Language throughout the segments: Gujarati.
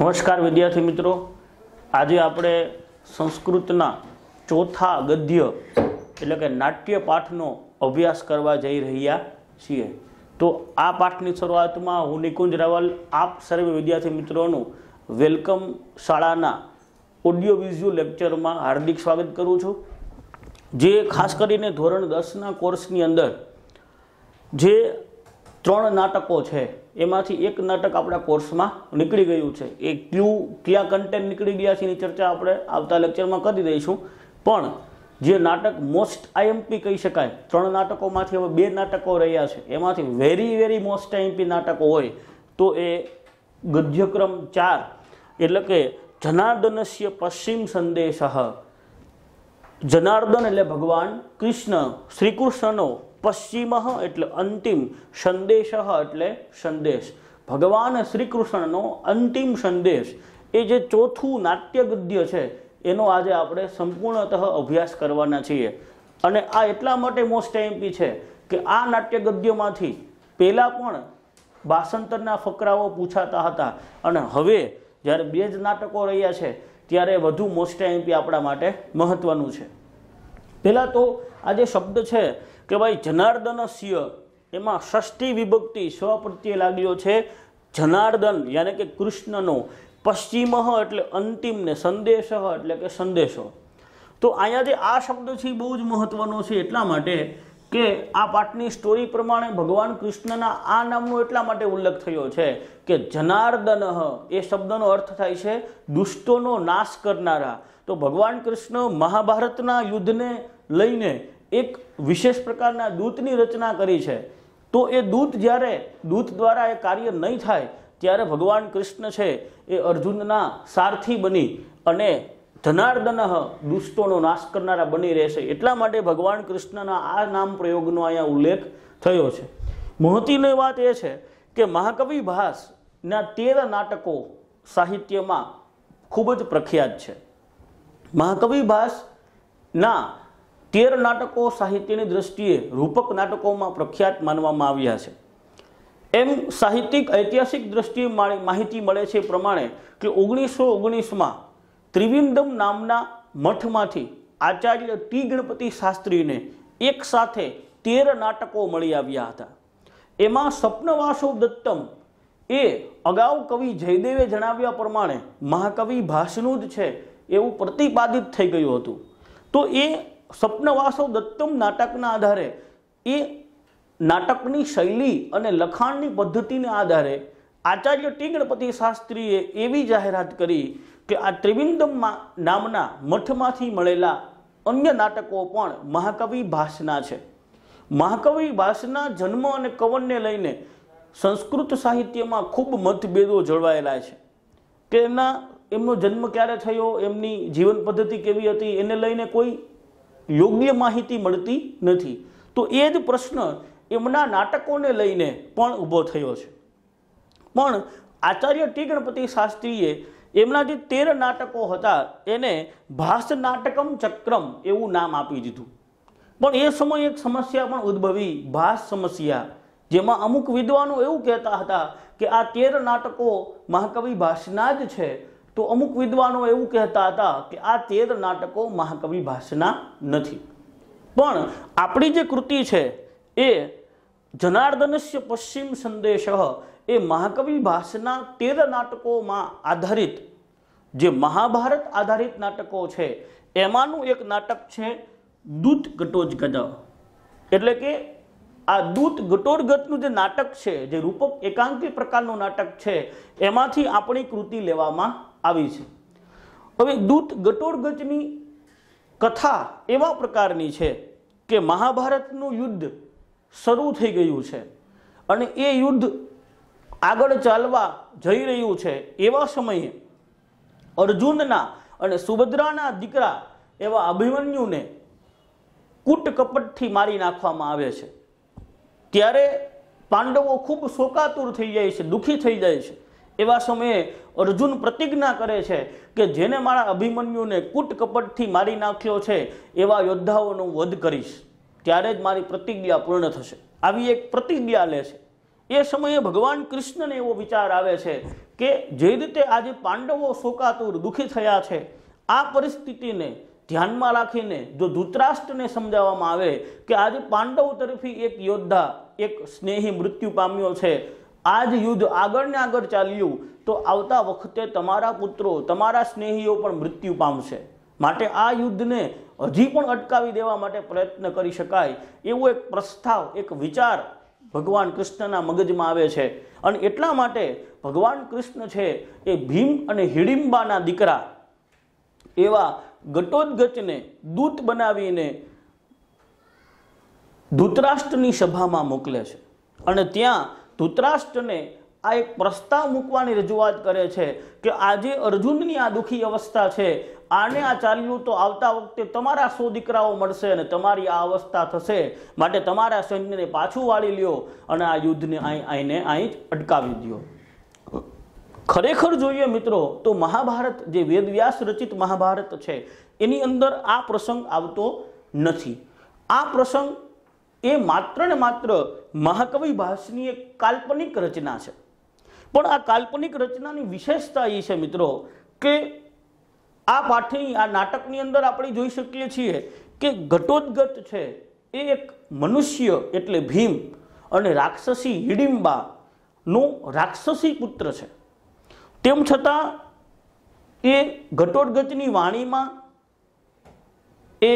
નમસ્કાર વિદ્યાર્થી મિત્રો આજે આપણે સંસ્કૃતના ચોથા ગદ્ય એટલે કે નાટ્ય પાઠનો અભ્યાસ કરવા જઈ રહ્યા છીએ તો આ પાઠની શરૂઆતમાં હું નિકુંજ રાવલ આપ સર્વે વિદ્યાર્થી મિત્રોનું વેલકમ શાળાના ઓડિયો વિઝ્યુઅલ લેક્ચરમાં હાર્દિક સ્વાગત કરું છું જે ખાસ કરીને ધોરણ દસના કોર્સની અંદર જે ત્રણ નાટકો છે એમાંથી એક નાટક આપણા કોર્સમાં નીકળી ગયું છે એ ક્યુ કયા કન્ટેન્ટ નીકળી ગયા છે એની ચર્ચા આપણે આવતા લેક્ચરમાં કરી દઈશું પણ જે નાટક મોસ્ટ આઈએમપી કહી શકાય ત્રણ નાટકોમાંથી હવે બે નાટકો રહ્યા છે એમાંથી વેરી વેરી મોસ્ટ આઈએમપી નાટકો હોય તો એ ગદ્યક્રમ ચાર એટલે કે જનાર્દનસ્ય પશ્ચિમ સંદેશ જનાર્દન એટલે ભગવાન કૃષ્ણ શ્રી કૃષ્ણનો પશ્ચિમ એટલે અંતિમ સંદેશ એટલે સંદેશ ભગવાન શ્રી કૃષ્ણનો અંતિમ સંદેશ એ જે ચોથું નાટ્ય ગદ્ય છે એનો આજે આપણે સંપૂર્ણતઃ અભ્યાસ કરવાના છીએ અને આ એટલા માટે મોસ્ટ એમ્પી છે કે આ નાટ્ય ગદ્યમાંથી પહેલાં પણ ભાષાંતરના ફકરાઓ પૂછાતા હતા અને હવે જ્યારે બે જ નાટકો રહ્યા છે ત્યારે વધુ મોસ્ટ એમ્પી આપણા માટે મહત્ત્વનું છે પહેલાં તો આ જે શબ્દ છે કે ભાઈ જનાર્દન જનાર્દનસ્ય એમાં ષષ્ઠી વિભક્તિ સ્વ પ્રત્યે લાગ્યો છે જનાર્દન યાને કે કૃષ્ણનો પશ્ચિમ એટલે અંતિમ ને સંદેશ એટલે કે સંદેશો તો અહીંયા જે આ શબ્દ છે એ બહુ જ મહત્વનો છે એટલા માટે કે આ પાઠની સ્ટોરી પ્રમાણે ભગવાન કૃષ્ણના આ નામનો એટલા માટે ઉલ્લેખ થયો છે કે જનાર્દન એ શબ્દનો અર્થ થાય છે દુષ્ટોનો નાશ કરનારા તો ભગવાન કૃષ્ણ મહાભારતના યુદ્ધને લઈને એક વિશેષ પ્રકારના દૂતની રચના કરી છે તો એ દૂત જ્યારે દૂત દ્વારા એ કાર્ય નહીં થાય ત્યારે ભગવાન કૃષ્ણ છે એ અર્જુનના સારથી બની અને ધનાર્દન દુષ્ટોનો નાશ કરનારા બની રહેશે એટલા માટે ભગવાન કૃષ્ણના આ નામ પ્રયોગનો અહીંયા ઉલ્લેખ થયો છે મહત્વની વાત એ છે કે મહાકવિ ભાસના તેર નાટકો સાહિત્યમાં ખૂબ જ પ્રખ્યાત છે મહાકવિ ભાસના તેર નાટકો સાહિત્યની દ્રષ્ટિએ રૂપક નાટકોમાં પ્રખ્યાત માનવામાં આવ્યા છે એમ સાહિત્યિક ઐતિહાસિક દ્રષ્ટિએ માહિતી મળે છે પ્રમાણે કે ઓગણીસો ઓગણીસમાં ત્રિવિંદમ નામના મઠમાંથી આચાર્ય ટી ગણપતિ શાસ્ત્રીને એક સાથે તેર નાટકો મળી આવ્યા હતા એમાં સ્વપ્નવાસો દત્તમ એ અગાઉ કવિ જયદેવે જણાવ્યા પ્રમાણે મહાકવિ ભાષનું જ છે એવું પ્રતિપાદિત થઈ ગયું હતું તો એ સ્વપ્નવાસો દત્તમ નાટકના આધારે એ નાટકની શૈલી અને લખાણની પદ્ધતિને આધારે આચાર્ય ટીંગણપતિ શાસ્ત્રીએ એવી જાહેરાત કરી કે આ ત્રિવિંદમ નામના મઠમાંથી મળેલા અન્ય નાટકો પણ મહાકવિ ભાષના છે મહાકવિ ભાષના જન્મ અને કવનને લઈને સંસ્કૃત સાહિત્યમાં ખૂબ મતભેદો જળવાયેલા છે કે એમના એમનો જન્મ ક્યારે થયો એમની જીવન પદ્ધતિ કેવી હતી એને લઈને કોઈ યોગ્ય માહિતી મળતી નથી તો એ જ પ્રશ્ન એમના નાટકોને લઈને પણ ઊભો થયો છે પણ આચાર્ય ટી ગણપતિ શાસ્ત્રીએ એમના જે તેર નાટકો હતા એને ભાષ નાટકમ ચક્રમ એવું નામ આપી દીધું પણ એ સમયે એક સમસ્યા પણ ઉદ્ભવી ભાષ સમસ્યા જેમાં અમુક વિદ્વાનો એવું કહેતા હતા કે આ તેર નાટકો મહાકવિ ભાષના જ છે તો અમુક વિદ્વાનો એવું કહેતા હતા કે આ તેર નાટકો મહાકવિ ભાષના નથી પણ આપણી જે કૃતિ છે એ જનાર્દનસ્ય પશ્ચિમ સંદેશ એ મહાકવિ ભાષના તેર નાટકોમાં આધારિત જે મહાભારત આધારિત નાટકો છે એમાંનું એક નાટક છે દૂત ગટોજ ગદ એટલે કે આ દૂત ગટોરગતનું જે નાટક છે જે રૂપક એકાંકી પ્રકારનું નાટક છે એમાંથી આપણી કૃતિ લેવામાં આવી છે હવે દૂત ગટોરગટની કથા એવા પ્રકારની છે કે મહાભારતનું યુદ્ધ શરૂ થઈ ગયું છે અને એ યુદ્ધ આગળ ચાલવા જઈ રહ્યું છે એવા સમયે અર્જુનના અને સુભદ્રાના દીકરા એવા અભિમન્યુને કૂટકપટથી મારી નાખવામાં આવે છે ત્યારે પાંડવો ખૂબ શોકાતુર થઈ જાય છે દુઃખી થઈ જાય છે એવા સમયે અર્જુન પ્રતિજ્ઞા કરે છે કે જેને મારા અભિમન્યુને કૂટકપટથી મારી નાખ્યો છે એવા યોદ્ધાઓનો વધ કરીશ ત્યારે જ મારી પ્રતિજ્ઞા પૂર્ણ થશે આવી એક પ્રતિજ્ઞા લે છે એ સમયે ભગવાન કૃષ્ણને એવો વિચાર આવે છે કે જે રીતે આજે પાંડવો શોકાતુર દુઃખી થયા છે આ પરિસ્થિતિને ધ્યાનમાં રાખીને જો ધૃતરાષ્ટ્રને સમજાવવામાં આવે કે આજે પાંડવો તરફી એક યોદ્ધા એક સ્નેહી મૃત્યુ પામ્યો છે આ જ યુદ્ધ આગળ ને આગળ ચાલ્યું તો આવતા વખતે તમારા પુત્રો તમારા સ્નેહીઓ પણ મૃત્યુ પામશે માટે આ યુદ્ધને હજી પણ અટકાવી દેવા માટે પ્રયત્ન કરી શકાય એવો એક પ્રસ્તાવ એક વિચાર ભગવાન કૃષ્ણના મગજમાં આવે છે અને એટલા માટે ભગવાન કૃષ્ણ છે એ ભીમ અને હિડિંબાના દીકરા એવા ગટોદગચને દૂત બનાવીને ધૂતરાષ્ટ્રની સભામાં મોકલે છે અને ત્યાં ધૂતરાષ્ટ્રને આ એક પ્રસ્તાવ મૂકવાની રજૂઆત કરે છે કે આજે અર્જુનની આ દુઃખી અવસ્થા છે આને આ ચાલ્યું તો આવતા વખતે તમારા સો દીકરાઓ મળશે અને તમારી આ અવસ્થા થશે માટે તમારા સૈન્યને પાછું વાળી લ્યો અને આ યુદ્ધને અહીં આઈને અહીં જ અટકાવી દો ખરેખર જોઈએ મિત્રો તો મહાભારત જે વેદવ્યાસ રચિત મહાભારત છે એની અંદર આ પ્રસંગ આવતો નથી આ પ્રસંગ એ માત્ર ને માત્ર મહાકવિ ભાસની એક કાલ્પનિક રચના છે પણ આ કાલ્પનિક રચનાની વિશેષતા એ છે મિત્રો કે આ પાઠે આ નાટકની અંદર આપણે જોઈ શકીએ છીએ કે ઘટોદગત છે એ એક મનુષ્ય એટલે ભીમ અને રાક્ષસી હિડિમ્બાનો રાક્ષસી પુત્ર છે તેમ છતાં એ ઘટોદગતની વાણીમાં એ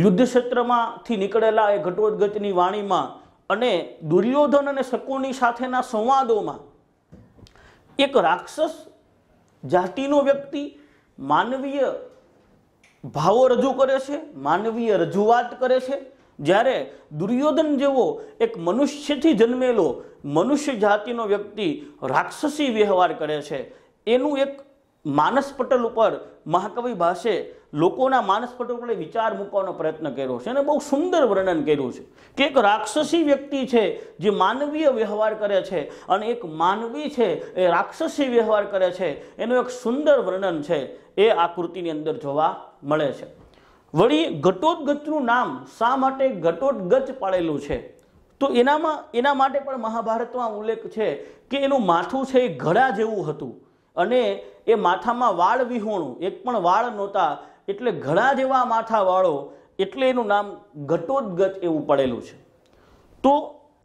યુદ્ધ ક્ષેત્રમાંથી નીકળેલા એ ઘટોદગતની વાણીમાં અને દુર્યોધન અને શકુની સાથેના સંવાદોમાં એક રાક્ષસ જાતિનો વ્યક્તિ માનવીય ભાવો રજૂ કરે છે માનવીય રજૂઆત કરે છે જ્યારે દુર્યોધન જેવો એક મનુષ્યથી જન્મેલો મનુષ્ય જાતિનો વ્યક્તિ રાક્ષસી વ્યવહાર કરે છે એનું એક માનસપટલ ઉપર મહાકવિ ભાષે લોકોના માનસ વિચાર મૂકવાનો પ્રયત્ન કર્યો છે અને બહુ સુંદર વર્ણન કર્યું છે કે એક રાક્ષસી વ્યક્તિ છે જે માનવીય વ્યવહાર કરે છે અને એક માનવી છે એ રાક્ષસી વ્યવહાર કરે છે એનું એક સુંદર વર્ણન છે એ આકૃતિની અંદર જોવા મળે છે વળી ઘટોદગતનું નામ શા માટે ઘટોદગચ પાડેલું છે તો એનામાં એના માટે પણ મહાભારતમાં ઉલ્લેખ છે કે એનું માથું છે એ ઘડા જેવું હતું અને એ માથામાં વાળ વિહોણું એક પણ વાળ નહોતા એટલે ઘણા જેવા માથાવાળો એટલે એનું નામ ઘટોદગત એવું પડેલું છે તો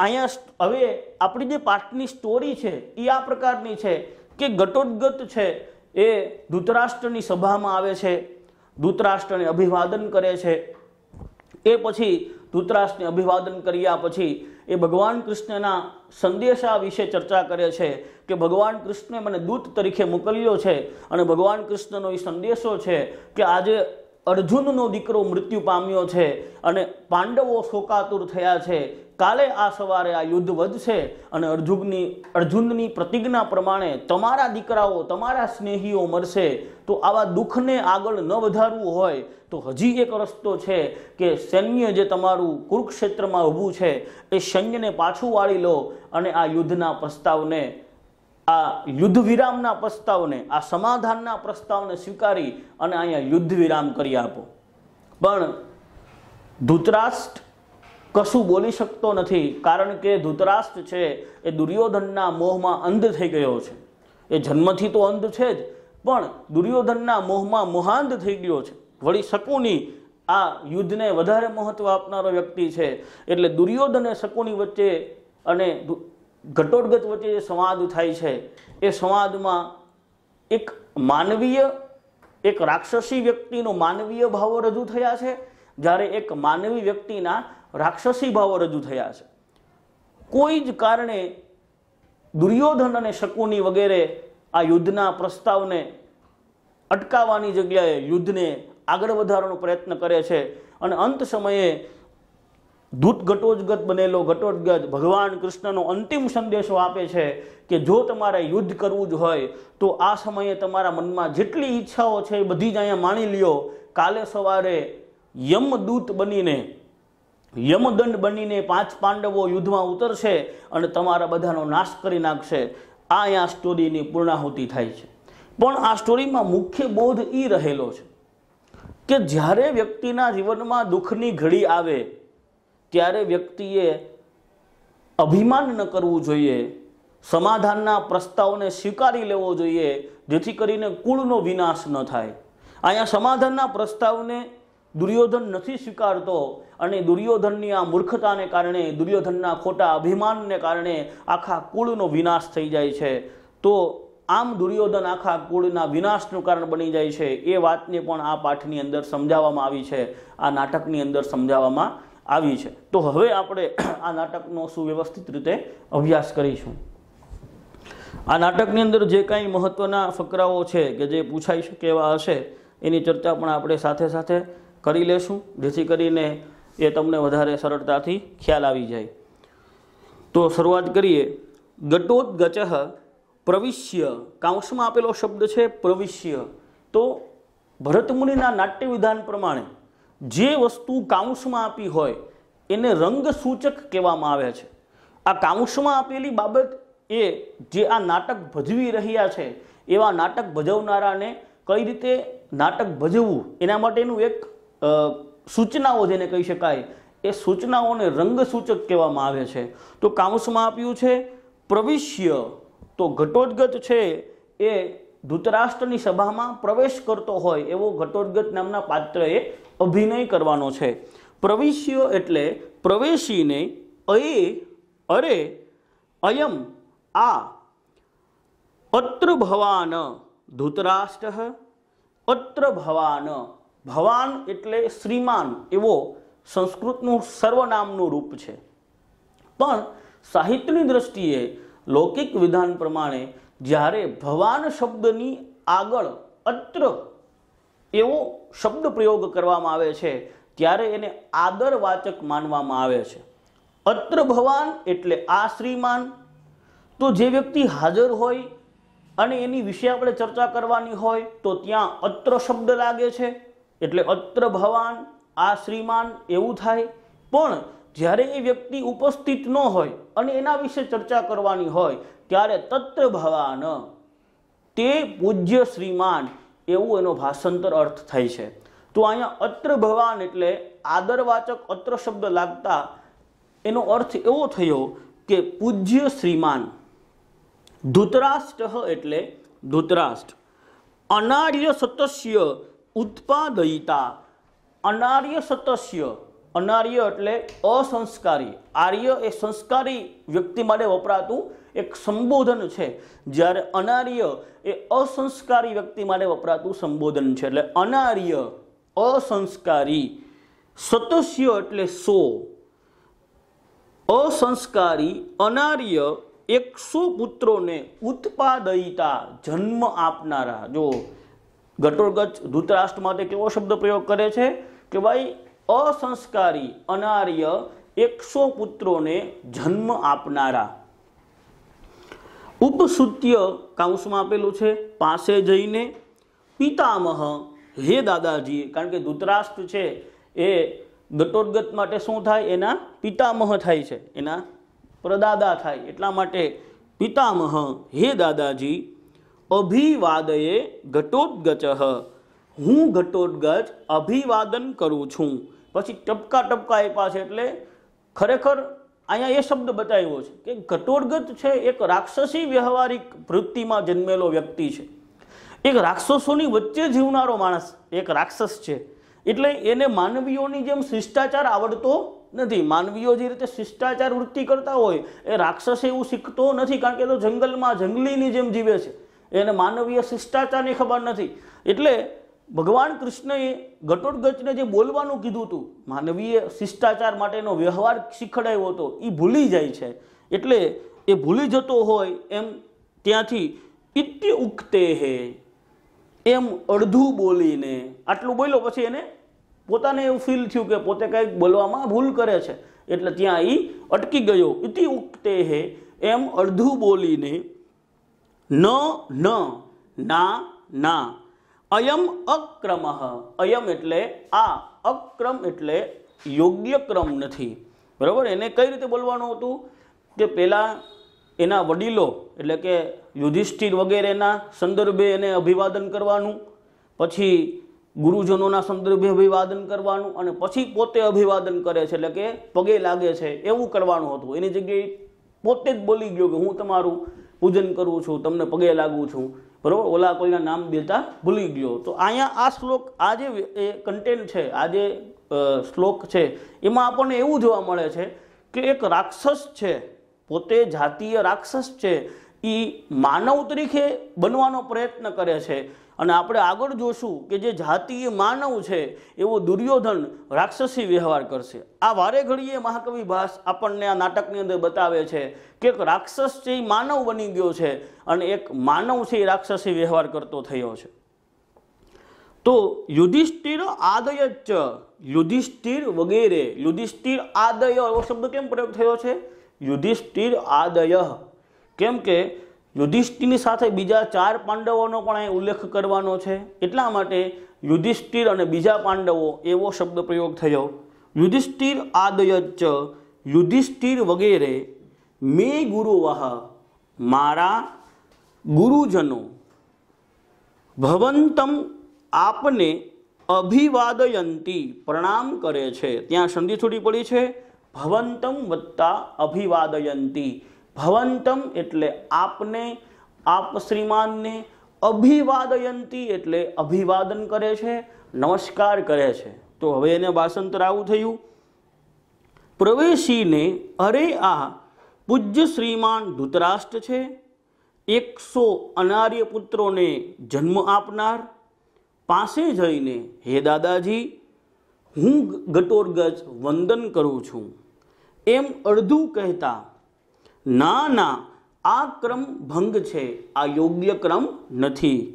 અહીંયા હવે આપણી જે પાઠની સ્ટોરી છે એ આ પ્રકારની છે કે ઘટોદગત છે એ ધૂતરાષ્ટ્રની સભામાં આવે છે ધૂતરાષ્ટ્રને અભિવાદન કરે છે એ પછી ધૂતરાષ્ટ્રને અભિવાદન કર્યા પછી એ ભગવાન કૃષ્ણના સંદેશા વિશે ચર્ચા કરે છે કે ભગવાન કૃષ્ણે મને દૂત તરીકે મોકલ્યો છે અને ભગવાન કૃષ્ણનો એ સંદેશો છે કે આજે અર્જુનનો દીકરો મૃત્યુ પામ્યો છે અને પાંડવો શોકાતુર થયા છે કાલે આ સવારે આ યુદ્ધ વધશે અને અર્જુનની અર્જુનની પ્રતિજ્ઞા પ્રમાણે તમારા દીકરાઓ તમારા સ્નેહીઓ મરશે તો આવા દુઃખને આગળ ન વધારવું હોય તો હજી એક રસ્તો છે કે સૈન્ય જે તમારું કુરુક્ષેત્રમાં ઊભું છે એ સૈન્યને પાછું વાળી લો અને આ યુદ્ધના પ્રસ્તાવને આ યુદ્ધ વિરામના પ્રસ્તાવને આ સમાધાનના પ્રસ્તાવને સ્વીકારી અને અહીંયા યુદ્ધ વિરામ કરી આપો પણ ધૂતરાષ્ટ્ર કશું બોલી શકતો નથી કારણ કે ધૃતરાષ્ટ્ર છે એ દુર્યોધનના મોહમાં અંધ થઈ ગયો છે એ જન્મથી તો અંધ છે જ પણ દુર્યોધનના મોહમાં મોહાંધ થઈ ગયો છે વળી શકુની આ યુદ્ધને વધારે મહત્ત્વ આપનારો વ્યક્તિ છે એટલે દુર્યોધન અને શકુની વચ્ચે અને ઘટોડગત વચ્ચે જે સંવાદ થાય છે એ સંવાદમાં એક માનવીય એક રાક્ષસી વ્યક્તિનો માનવીય ભાવો રજૂ થયા છે જ્યારે એક માનવી વ્યક્તિના રાક્ષસી ભાવો રજૂ થયા છે કોઈ જ કારણે દુર્યોધન અને શકુની વગેરે આ યુદ્ધના પ્રસ્તાવને અટકાવવાની જગ્યાએ યુદ્ધને આગળ વધારવાનો પ્રયત્ન કરે છે અને અંત સમયે દૂત ઘટોજગત બનેલો ઘટોજગત ભગવાન કૃષ્ણનો અંતિમ સંદેશો આપે છે કે જો તમારે યુદ્ધ કરવું જ હોય તો આ સમયે તમારા મનમાં જેટલી ઈચ્છાઓ છે એ બધી જ અહીંયા માણી લ્યો કાલે સવારે યમદૂત બનીને યમદંડ બનીને પાંચ પાંડવો યુદ્ધમાં ઉતરશે અને તમારા બધાનો નાશ કરી નાખશે આ અહીંયા સ્ટોરીની પૂર્ણાહુતિ થાય છે પણ આ સ્ટોરીમાં મુખ્ય બોધ એ રહેલો છે કે જ્યારે વ્યક્તિના જીવનમાં દુઃખની ઘડી આવે ત્યારે વ્યક્તિએ અભિમાન ન કરવું જોઈએ સમાધાનના પ્રસ્તાવને સ્વીકારી લેવો જોઈએ જેથી કરીને કુળનો વિનાશ ન થાય અહીંયા સમાધાનના પ્રસ્તાવને દુર્યોધન નથી સ્વીકારતો અને દુર્યોધનની આ મૂર્ખતાને કારણે દુર્યોધનના ખોટા અભિમાનને કારણે આખા કુળનો વિનાશ થઈ જાય છે તો આમ દુર્યોધન આખા કુળના વિનાશનું કારણ બની જાય છે એ વાતને પણ આ પાઠની અંદર સમજાવવામાં આવી છે આ નાટકની અંદર સમજાવવામાં આવી છે તો હવે આપણે આ નાટકનો સુવ્યવસ્થિત રીતે અભ્યાસ કરીશું આ નાટકની અંદર જે કાંઈ મહત્ત્વના ફકરાઓ છે કે જે પૂછાઈ શકે એવા હશે એની ચર્ચા પણ આપણે સાથે સાથે કરી લેશું જેથી કરીને એ તમને વધારે સરળતાથી ખ્યાલ આવી જાય તો શરૂઆત કરીએ ગટોદગચ પ્રવિશ્ય કાંસમાં આપેલો શબ્દ છે પ્રવિશ્ય તો ભરતમુનિના નાટ્ય વિધાન પ્રમાણે જે વસ્તુ કાંસમાં આપી હોય એને રંગસૂચક કહેવામાં આવે છે આ કાંસમાં આપેલી બાબત એ જે આ નાટક ભજવી રહ્યા છે એવા નાટક ભજવનારાને કઈ રીતે નાટક ભજવવું એના માટેનું એક સૂચનાઓ જેને કહી શકાય એ સૂચનાઓને રંગસૂચક કહેવામાં આવે છે તો કાઉન્સમાં આપ્યું છે પ્રવિષ્ય તો ઘટોદગત છે એ ધૂતરાષ્ટ્રની સભામાં પ્રવેશ કરતો હોય એવો ઘટોદગત નામના પાત્રએ અભિનય કરવાનો છે પ્રવિષ્ય એટલે પ્રવેશીને અયે અરે અયમ આ અત્ર ભવાન ધૂતરાષ્ટ્ર અત્ર ભવાન ભવાન એટલે શ્રીમાન એવો સંસ્કૃતનું સર્વનામનું રૂપ છે પણ સાહિત્યની દ્રષ્ટિએ લૌકિક વિધાન પ્રમાણે જ્યારે ભવાન શબ્દની આગળ અત્ર એવો શબ્દ પ્રયોગ કરવામાં આવે છે ત્યારે એને આદરવાચક માનવામાં આવે છે અત્ર ભવાન એટલે આ શ્રીમાન તો જે વ્યક્તિ હાજર હોય અને એની વિશે આપણે ચર્ચા કરવાની હોય તો ત્યાં અત્ર શબ્દ લાગે છે એટલે અત્ર ભવાન આ શ્રીમાન એવું થાય પણ જ્યારે એ વ્યક્તિ ઉપસ્થિત ન હોય અને એના વિશે ચર્ચા કરવાની હોય ત્યારે તત્ર ભવાન તે પૂજ્ય શ્રીમાન એવું એનો ભાષાંતર અર્થ થાય છે તો અહીંયા અત્ર ભવાન એટલે આદરવાચક અત્ર શબ્દ લાગતા એનો અર્થ એવો થયો કે પૂજ્ય શ્રીમાન ધૂતરાષ્ટ્ર એટલે ધૂતરાષ્ટ્ર અનાર્ય સતસ્ય ઉત્પાદયિતા અનાર્ય સતસ્ય અનાર્ય એટલે અસંસ્કારી આર્ય એ સંસ્કારી વ્યક્તિ માટે વપરાતું એક સંબોધન છે જ્યારે અનાર્ય એ અસંસ્કારી વ્યક્તિ માટે વપરાતું સંબોધન છે એટલે અનાર્ય અસંસ્કારી સતસ્ય એટલે સો અસંસ્કારી અનાર્ય એકસો પુત્રોને ઉત્પાદયિતા જન્મ આપનારા જો ઘટોળગચ ધૂતરાષ્ટ્ર માટે કેવો શબ્દ પ્રયોગ કરે છે કે ભાઈ અસંસ્કારી અનાર્ય એકસો પુત્રોને જન્મ આપનારા ઉપસૂત્ય કાંસમાં આપેલું છે પાસે જઈને પિતામહ હે દાદાજી કારણ કે ધૂતરાષ્ટ્ર છે એ ઘટોદગત માટે શું થાય એના પિતામહ થાય છે એના પ્રદાદા થાય એટલા માટે પિતામહ હે દાદાજી અભિવાદયે ઘટોદગચ હું ઘટોદગજ અભિવાદન કરું છું પછી ટપકા ટપકા એ છે એટલે ખરેખર અહીંયા એ શબ્દ બતાવ્યો છે કે ઘટોદગત છે એક રાક્ષસી વ્યવહારિક વૃત્તિમાં જન્મેલો વ્યક્તિ છે એક રાક્ષસોની વચ્ચે જીવનારો માણસ એક રાક્ષસ છે એટલે એને માનવીઓની જેમ શિષ્ટાચાર આવડતો નથી માનવીઓ જે રીતે શિષ્ટાચાર વૃત્તિ કરતા હોય એ રાક્ષસ એવું શીખતો નથી કારણ કે તો જંગલમાં જંગલીની જેમ જીવે છે એને માનવીય શિષ્ટાચારની ખબર નથી એટલે ભગવાન કૃષ્ણએ ઘટોટગચને જે બોલવાનું કીધું હતું માનવીય શિષ્ટાચાર માટેનો વ્યવહાર શીખડાયો હતો એ ભૂલી જાય છે એટલે એ ભૂલી જતો હોય એમ ત્યાંથી ઇત્ય ઉગતે હે એમ અડધું બોલીને આટલું બોલ્યો પછી એને પોતાને એવું ફીલ થયું કે પોતે કંઈક બોલવામાં ભૂલ કરે છે એટલે ત્યાં એ અટકી ગયો ઇતિ ઉગતે હે એમ અડધું બોલીને ન ન ના ના અયમ અક્રમ અયમ એટલે આ અક્રમ એટલે યોગ્ય ક્રમ નથી બરાબર એને કઈ રીતે બોલવાનું હતું કે પહેલાં એના વડીલો એટલે કે યુધિષ્ઠિર વગેરેના સંદર્ભે એને અભિવાદન કરવાનું પછી ગુરુજનોના સંદર્ભે અભિવાદન કરવાનું અને પછી પોતે અભિવાદન કરે છે એટલે કે પગે લાગે છે એવું કરવાનું હતું એની જગ્યાએ પોતે જ બોલી ગયો કે હું તમારું પૂજન કરું છું તમને પગે લાગું છું બરાબર ઓલા કોઈના નામ દેતા ભૂલી ગયો તો અહીંયા આ શ્લોક આ જે કન્ટેન્ટ છે આ જે શ્લોક છે એમાં આપણને એવું જોવા મળે છે કે એક રાક્ષસ છે પોતે જાતીય રાક્ષસ છે એ માનવ તરીકે બનવાનો પ્રયત્ન કરે છે અને આપણે આગળ જોશું કે જે જાતીય માનવ છે એવો દુર્યોધન રાક્ષસી વ્યવહાર કરશે આ વારે ઘડીએ મહાકવિ ભાસ આપણને આ નાટકની અંદર બતાવે છે કે એક રાક્ષસ છે એ માનવ બની ગયો છે અને એક માનવ છે એ રાક્ષસી વ્યવહાર કરતો થયો છે તો યુધિષ્ઠિર આદય ચ યુધિષ્ઠિર વગેરે યુધિષ્ઠિર આદય એવો શબ્દ કેમ પ્રયોગ થયો છે યુધિષ્ઠિર આદય કેમ કે યુધિષ્ઠિરની સાથે બીજા ચાર પાંડવોનો પણ અહીં ઉલ્લેખ કરવાનો છે એટલા માટે યુધિષ્ઠિર અને બીજા પાંડવો એવો શબ્દ પ્રયોગ થયો યુધિષ્ઠિર આદયચ યુધિષ્ઠિર વગેરે મે ગુરુવહ મારા ગુરુજનો ભવંતમ આપને અભિવાદયંતી પ્રણામ કરે છે ત્યાં સંધિ છૂટી પડી છે ભવંતમ વત્તા અભિવાદયંતી ભવંતમ એટલે આપને આપ શ્રીમાનને અભિવાદયંતી એટલે અભિવાદન કરે છે નમસ્કાર કરે છે તો હવે એને ભાષાંતર આવું થયું પ્રવેશીને અરે આ પૂજ્ય શ્રીમાન ધૂતરાષ્ટ્ર છે એકસો અનાર્ય પુત્રોને જન્મ આપનાર પાસે જઈને હે દાદાજી હું ગટોરગજ વંદન કરું છું એમ અડધું કહેતા ના ના આ ક્રમ ભંગ છે આ યોગ્ય ક્રમ નથી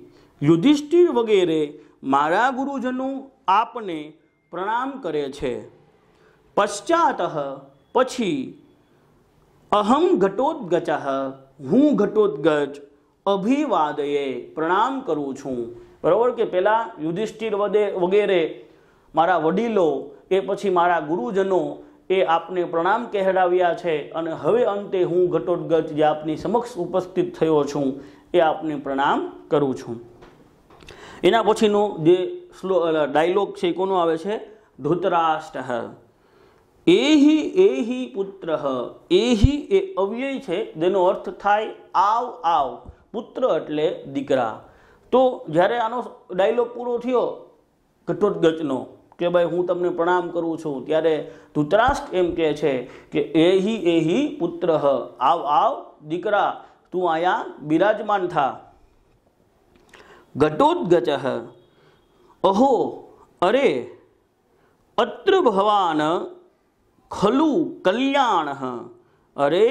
યુધિષ્ઠિર વગેરે મારા ગુરુજનો આપને પ્રણામ કરે છે પશ્ચાત પછી અહમ ઘટોદગચ હું ઘટોદગજ અભિવાદયે પ્રણામ કરું છું બરાબર કે પહેલાં યુધિષ્ઠિર વગેરે મારા વડીલો એ પછી મારા ગુરુજનો એ આપને પ્રણામ કહેડાવ્યા છે અને હવે અંતે હું ઘટોદગત જે આપની સમક્ષ ઉપસ્થિત થયો છું એ આપને પ્રણામ કરું છું એના પછીનો જે સ્લો ડાયલોગ છે કોનો આવે છે ધૃતરાષ્ટ્ર ધૃતરાષ્ટ એહી એહી પુત્ર એહી એ અવ્યય છે જેનો અર્થ થાય આવ આવ પુત્ર એટલે દીકરા તો જ્યારે આનો ડાયલોગ પૂરો થયો ઘટોટગચનો કે ભાઈ હું તમને પ્રણામ કરું છું ત્યારે ધૂતરાષ્ટ્ર એમ કહે છે કે એહી એહી પુત્ર આવ આવ દીકરા તું અહીંયા બિરાજમાન થા ઘટોદગચ અહો અરે અત્ર ભવાન ખલુ કલ્યાણ અરે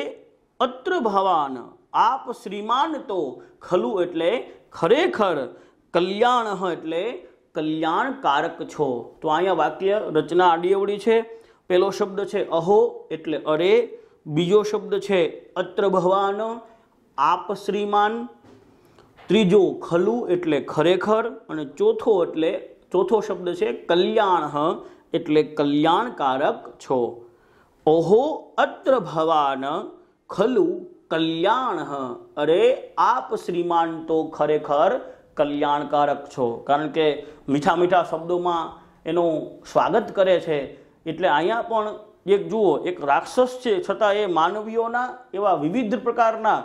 અત્ર ભવાન આપ શ્રીમાન તો ખલુ એટલે ખરેખર કલ્યાણ એટલે કલ્યાણકારક છો તો અહીંયા વાક્ય રચના આડીઅવળી છે પહેલો શબ્દ છે અહો એટલે અરે બીજો શબ્દ છે અત્ર ભવાન આપ શ્રીમાન ત્રીજો ખલુ એટલે ખરેખર અને ચોથો એટલે ચોથો શબ્દ છે કલ્યાણ એટલે કલ્યાણકારક છો ઓહો અત્ર ભવાન ખલુ કલ્યાણ અરે આપ શ્રીમાન તો ખરેખર કલ્યાણકારક છો કારણ કે મીઠા મીઠા શબ્દોમાં એનું સ્વાગત કરે છે એટલે અહીંયા પણ એક જુઓ એક રાક્ષસ છે છતાં એ માનવીઓના એવા વિવિધ પ્રકારના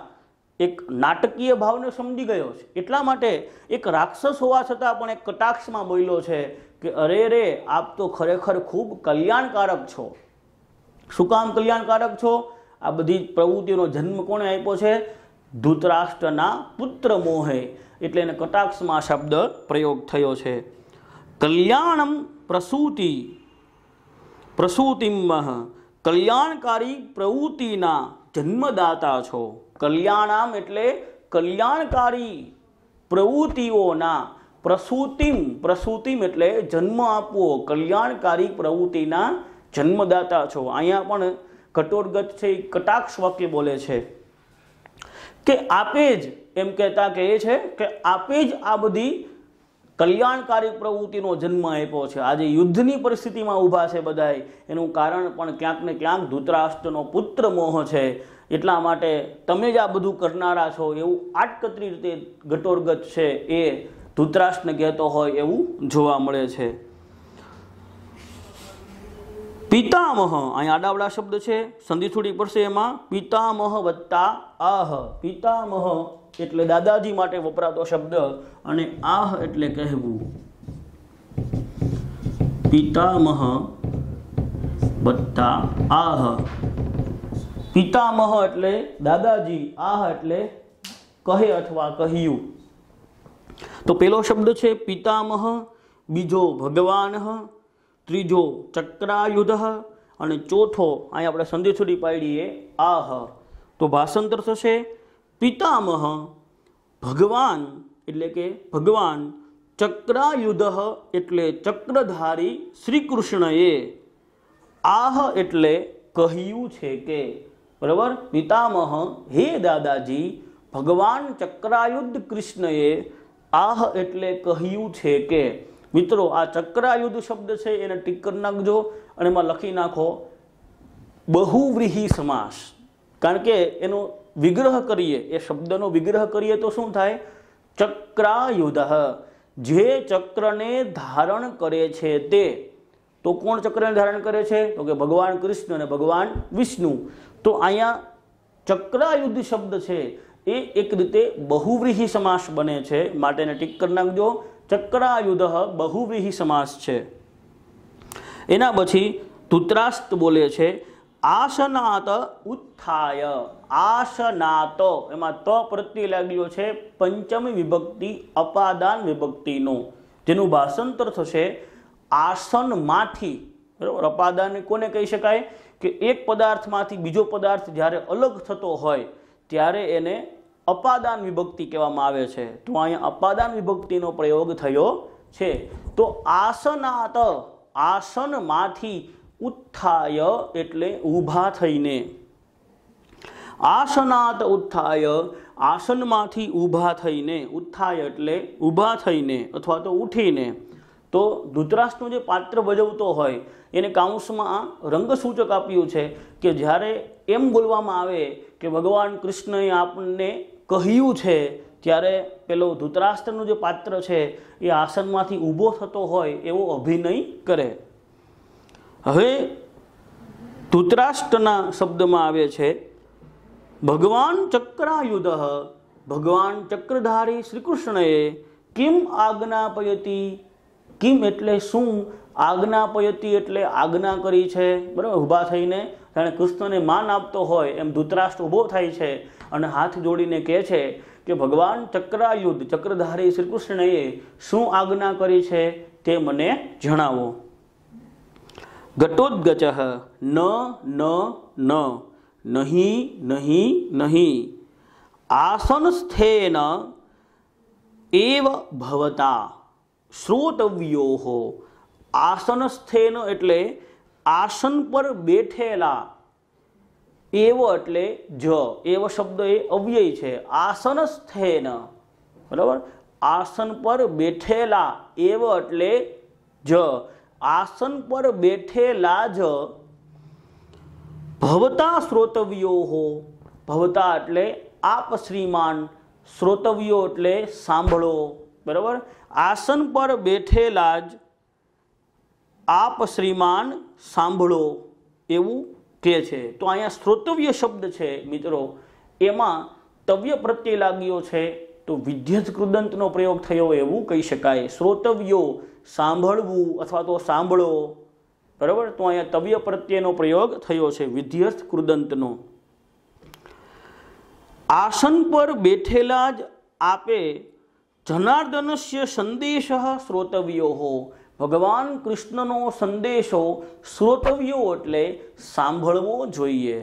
એક નાટકીય ભાવને સમજી ગયો છે એટલા માટે એક રાક્ષસ હોવા છતાં પણ એક કટાક્ષમાં બોલ્યો છે કે અરે રે આપ તો ખરેખર ખૂબ કલ્યાણકારક છો શું કામ કલ્યાણકારક છો આ બધી પ્રવૃત્તિનો જન્મ કોણે આપ્યો છે ધૂતરાષ્ટ્રના પુત્ર મોહે એટલે એને કટાક્ષમાં શબ્દ પ્રયોગ થયો છે કલ્યાણમ પ્રસૂતિ પ્રસૂતિમ કલ્યાણકારી પ્રવૃત્તિના જન્મદાતા છો કલ્યાણામ એટલે કલ્યાણકારી પ્રવૃત્તિઓના પ્રસૂતિમ પ્રસૂતિમ એટલે જન્મ આપવો કલ્યાણકારી પ્રવૃત્તિના જન્મદાતા છો અહીંયા પણ કટોરગત છે કટાક્ષ વાક્ય બોલે છે કે આપે જ એમ કહેતા કે એ છે કે આપે જ આ બધી કલ્યાણકારી પ્રવૃત્તિનો જન્મ આપ્યો છે આજે યુદ્ધની પરિસ્થિતિમાં ઊભા છે બધાય એનું કારણ પણ ક્યાંક ને ક્યાંક ધૂતરાષ્ટ્રનો પુત્ર મોહ છે એટલા માટે તમે જ આ બધું કરનારા છો એવું આટકતરી રીતે ઘટોરગત છે એ ધૂતરાષ્ટ્રને કહેતો હોય એવું જોવા મળે છે પિતામહ અહીંયા આડાવડા શબ્દ છે સંધિ થોડી પડશે એમાં પિતામહ વત્તા આહ પિતામહ એટલે દાદાજી માટે વપરાતો શબ્દ અને આહ એટલે કહેવું પિતામહ વત્તા આહ પિતામહ એટલે દાદાજી આહ એટલે કહે અથવા કહ્યું તો પેલો શબ્દ છે પિતામહ બીજો ભગવાન ત્રીજો ચક્રાયુધ અને ચોથો અહીં આપણે સંધિ સંદેશોડી પાડીએ આહ તો ભાષાંતર થશે પિતામહ ભગવાન એટલે કે ભગવાન ચક્રાયુધ એટલે ચક્રધારી શ્રી કૃષ્ણએ આહ એટલે કહ્યું છે કે બરાબર પિતામહ હે દાદાજી ભગવાન ચક્રાયુદ્ધ કૃષ્ણએ આહ એટલે કહ્યું છે કે મિત્રો આ ચક્રાયુદ્ધ શબ્દ છે એને ટીક કરી નાખજો અને એમાં લખી નાખો બહુવ્રીહી સમાસ કારણ કે એનો વિગ્રહ કરીએ એ શબ્દનો વિગ્રહ કરીએ તો શું થાય ચક્રાયુધ જે ચક્રને ધારણ કરે છે તે તો કોણ ચક્રને ધારણ કરે છે તો કે ભગવાન કૃષ્ણ અને ભગવાન વિષ્ણુ તો અહીંયા ચક્રાયુદ્ધ શબ્દ છે એ એક રીતે બહુવ્રીહી સમાસ બને છે માટે એને ટીક કરી નાખજો ચક્રાયુધ બહુવ્રીહી સમાસ છે એના પછી ધૂતરાસ્ત બોલે છે આસનાત ઉત્થાય આસનાત એમાં ત પ્રત્યે લાગ્યો છે પંચમી વિભક્તિ અપાદાન વિભક્તિનું જેનું ભાષાંતર થશે આસનમાંથી બરાબર અપાદાન કોને કહી શકાય કે એક પદાર્થમાંથી બીજો પદાર્થ જ્યારે અલગ થતો હોય ત્યારે એને અપાદાન વિભક્તિ કહેવામાં આવે છે તો અહીંયા અપાદાન વિભક્તિનો પ્રયોગ થયો છે તો આસનાત આસનમાંથી ઉત્થાય એટલે ઊભા થઈને આસનાત ઉત્થાય આસનમાંથી ઊભા થઈને ઉત્થાય એટલે ઊભા થઈને અથવા તો ઉઠીને તો ધૂતરાષ્ટ્રનું જે પાત્ર ભજવતો હોય એને કાઉન્સમાં રંગસૂચક આપ્યું છે કે જ્યારે એમ બોલવામાં આવે કે ભગવાન કૃષ્ણએ આપણને કહ્યું છે ત્યારે પેલો ધૃતરાષ્ટ્રનું જે પાત્ર છે એ આસનમાંથી ઊભો થતો હોય એવો અભિનય કરે હવે ધૂતરાષ્ટ્રના શબ્દમાં આવે છે ભગવાન ચક્રાયુધ ભગવાન ચક્રધારી શ્રી કૃષ્ણએ કિમ આજ્ઞાપયતી કિમ એટલે શું આજ્ઞાપયતી એટલે આજ્ઞા કરી છે બરાબર ઊભા થઈને જાણે કૃષ્ણને માન આપતો હોય એમ ધૂતરાષ્ટ્ર ઊભો થાય છે અને હાથ જોડીને કહે છે કે ભગવાન ચક્રાયુધ ચક્રધારી શ્રી કૃષ્ણએ શું આજ્ઞા કરી છે તે મને જણાવો ઘટોદગચ ન ન ન નહીં નહીં નહીં આસનસ્થેન એવ ભવતા શ્રોતવ્યો આસનસ્થેન એટલે આસન પર બેઠેલા એવ એટલે જ એવ શબ્દ એ અવ્યય છે આસનસ્થેન બરાબર આસન પર બેઠેલા એવ એટલે જ આસન પર બેઠેલા જ ભવતા શ્રોતવ્યો હો ભવતા એટલે આપ શ્રીમાન શ્રોતવ્યો એટલે સાંભળો બરાબર આસન પર બેઠેલા જ આપ શ્રીમાન સાંભળો એવું કહે છે તો અહીંયા શ્રોતવ્ય શબ્દ છે મિત્રો એમાં તવ્ય પ્રત્યે લાગ્યો છે તો વિદ્યત કૃદંતનો પ્રયોગ થયો એવું કહી શકાય શ્રોતવ્યો સાંભળવું અથવા તો સાંભળો બરાબર તો અહીંયા તવ્ય પ્રત્યેનો પ્રયોગ થયો છે વિધ્યસ્થ કૃદંતનો આસન પર બેઠેલા જ આપે જનાર્દનસ્ય સંદેશ શ્રોતવ્યો હો ભગવાન કૃષ્ણનો સંદેશો શ્રોતવ્યો એટલે સાંભળવો જોઈએ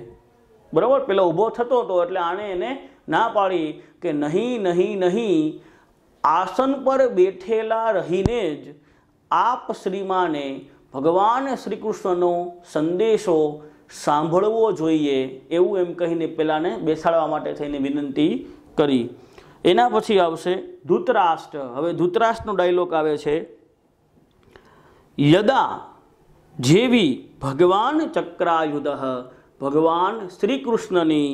બરાબર પેલો ઊભો થતો હતો એટલે આણે એને ના પાડી કે નહીં નહીં નહીં આસન પર બેઠેલા રહીને જ આપ શ્રીમાને ભગવાન શ્રી કૃષ્ણનો સંદેશો સાંભળવો જોઈએ એવું એમ કહીને પેલાને બેસાડવા માટે થઈને વિનંતી કરી એના પછી આવશે ધૂતરાષ્ટ્ર હવે ધૂતરાષ્ટ્રનો ડાયલોગ આવે છે યદા જેવી ભગવાન ચક્રાયુધ ભગવાન શ્રી કૃષ્ણની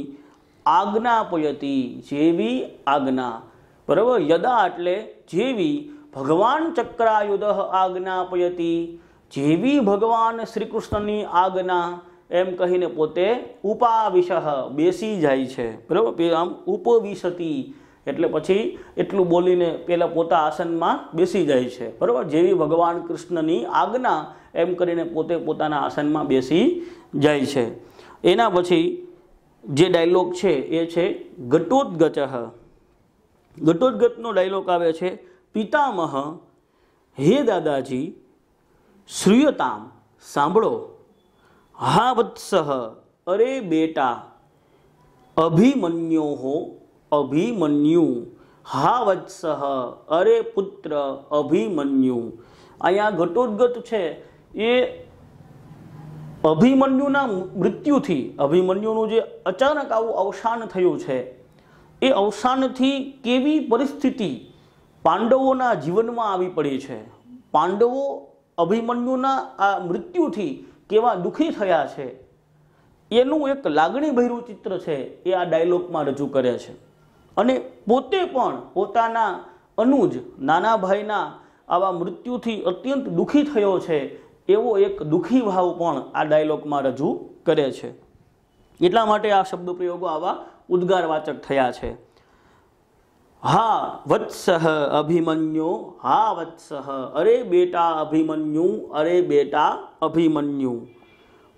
આજ્ઞાપયતી જેવી આજ્ઞા બરાબર યદા એટલે જેવી ભગવાન ચક્રાયુધ આજ્ઞાપયતી જેવી ભગવાન શ્રીકૃષ્ણની આજ્ઞા એમ કહીને પોતે ઉપાવિશ બેસી જાય છે બરાબર આમ ઉપવિશતી એટલે પછી એટલું બોલીને પહેલાં પોતા આસનમાં બેસી જાય છે બરાબર જેવી ભગવાન કૃષ્ણની આજ્ઞા એમ કરીને પોતે પોતાના આસનમાં બેસી જાય છે એના પછી જે ડાયલોગ છે એ છે ઘટોદગચ ઘટોદગતનો ડાયલોગ આવે છે પિતામહ હે દાદાજી શ્રુયતામ સાંભળો હા વત્સહ અરે બેટા અભિમન્યો હો અભિમન્યુ હા વત્સહ અરે પુત્ર અભિમન્યુ અહીંયા ઘટોદગત છે એ અભિમન્યુના મૃત્યુથી અભિમન્યુનું જે અચાનક આવું અવસાન થયું છે એ અવસાનથી કેવી પરિસ્થિતિ પાંડવોના જીવનમાં આવી પડી છે પાંડવો અભિમન્યુના આ મૃત્યુથી કેવા દુઃખી થયા છે એનું એક લાગણીભર્યું ચિત્ર છે એ આ ડાયલોગમાં રજૂ કરે છે અને પોતે પણ પોતાના અનુજ નાના ભાઈના આવા મૃત્યુથી અત્યંત દુઃખી થયો છે એવો એક દુઃખી ભાવ પણ આ ડાયલોગમાં રજૂ કરે છે એટલા માટે આ શબ્દ પ્રયોગો આવા ઉદ્ગારવાચક થયા છે હા વત્સહ અભિમન્યુ હા વત્સહ અરે બેટા અભિમન્યુ અરે બેટા અભિમન્યુ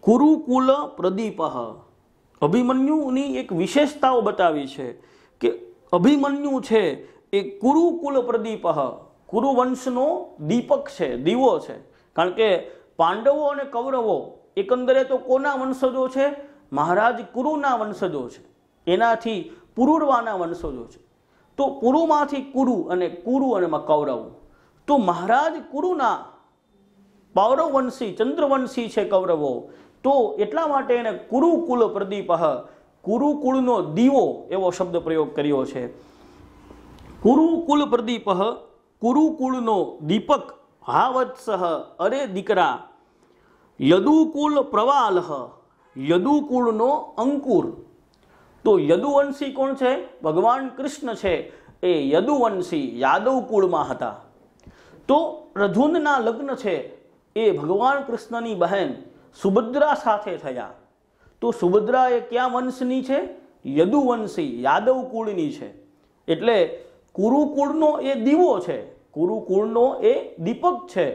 કુરુકુલ પ્રદીપ અભિમન્યુની એક વિશેષતાઓ બતાવી છે કે અભિમન્યુ છે એ કુરુકુલ પ્રદીપ કુરુવંશનો દીપક છે દીવો છે કારણ કે પાંડવો અને કૌરવો એકંદરે તો કોના વંશજો છે મહારાજ કુરુના વંશજો છે એનાથી પુરુર્વાના વંશજો છે તો પુરુમાંથી કુરુ અને કુરુ અને કૌરવ તો મહારાજ કુરુના પૌરવવંશી ચંદ્રવંશી છે કૌરવો તો એટલા માટે એને કુરુકુલ પ્રદીપહ કુરુકુળનો દીવો એવો શબ્દ પ્રયોગ કર્યો છે કુરુકુલ પ્રદીપહ કુરુકુળનો દીપક હા વત્સહ અરે દીકરા યદુકુલ પ્રવાલહ યદુકુળનો અંકુર તો યદુવંશી કોણ છે ભગવાન કૃષ્ણ છે એ યદુવંશી યાદવ કુળમાં હતા તો રધુનના લગ્ન છે એ ભગવાન કૃષ્ણની બહેન સુભદ્રા સાથે થયા તો સુભદ્રા એ ક્યાં વંશની છે યદુવંશી યાદવ કુળની છે એટલે કુરુકુળનો એ દીવો છે કુરુકુળનો એ દીપક છે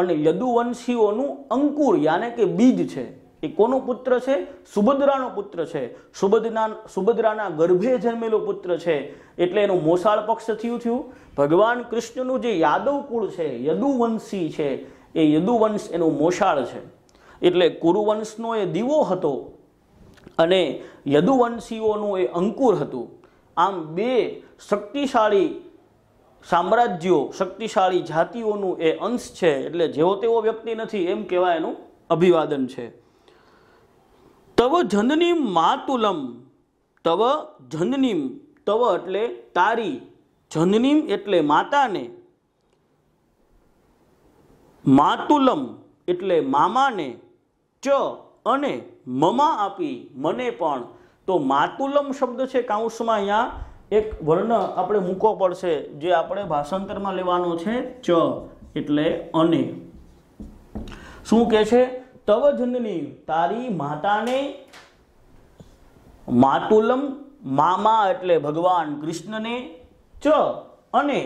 અને યદુવંશીઓનું અંકુર યાને કે બીજ છે એ કોનો પુત્ર છે સુભદ્રાનો પુત્ર છે સુભદ્રા સુભદ્રાના ગર્ભે જન્મેલો પુત્ર છે એટલે એનું મોસાળ પક્ષ થયું થયું ભગવાન કૃષ્ણનું જે યાદવ કુળ છે યદુવંશી છે એ યદુવંશ એનો મોસાળ છે એટલે કુરુવંશનો એ દીવો હતો અને યદુવંશીઓનું એ અંકુર હતું આમ બે શક્તિશાળી સામ્રાજ્યો શક્તિશાળી જાતિઓનું એ અંશ છે એટલે જેવો તેવો વ્યક્તિ નથી એમ કહેવાય એનું અભિવાદન છે તવ જનનીમ માતુલમ તવ જનનીમ તવ એટલે તારી જનનીમ એટલે માતાને માતુલમ એટલે મામાને ચ અને મમા આપી મને પણ તો માતુલમ શબ્દ છે કાઉન્સમાં અહીંયા એક વર્ણ આપણે મૂકવો પડશે જે આપણે ભાષાંતરમાં લેવાનો છે ચ એટલે અને શું કહે છે તવ જનની તારી માતાને માતુલમ મામા એટલે ભગવાન કૃષ્ણને ચ અને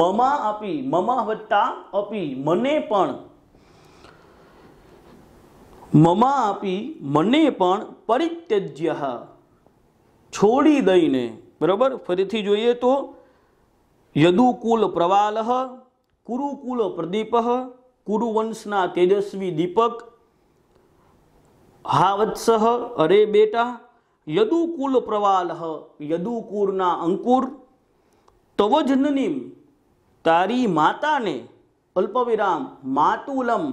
મમા આપી મમા વત્તા આપી મને પણ મમા આપી મને પણ પરિત્યજ્ય છોડી દઈને બરાબર ફરીથી જોઈએ તો યદુકુલ પ્રવાલહ કુરુકુલ પ્રદીપ કુરુવંશના તેજસ્વી દીપક હા વત્સહ અરે બેટા યદુકુલ પ્રવાલહ યદુકુરના અંકુર તવજનનીમ તારી માતાને અલ્પવિરામ માતુલમ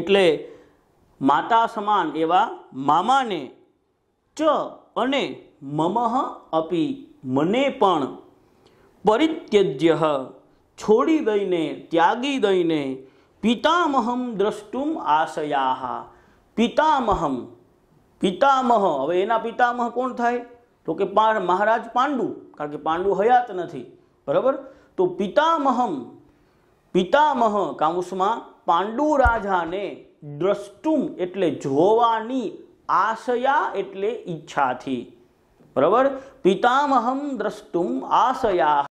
એટલે માતા સમાન એવા મામાને ચ અને મમહ અપી મને પણ પરિત્યજ્ય છોડી દઈને ત્યાગી દઈને પિતામહમ દ્રષ્ટુમ આશયા પિતામહમ પિતામહ હવે એના પિતામહ કોણ થાય તો કે મહારાજ પાંડુ કારણ કે પાંડુ હયાત નથી બરાબર તો પિતામહમ પિતામહ કાઉસમાં પાંડુ રાજાને દ્રષ્ટુમ એટલે જોવાની આશયા એટલે ઈચ્છાથી બરાબર પિતામહમ દ્રષ્ટુમ આશયા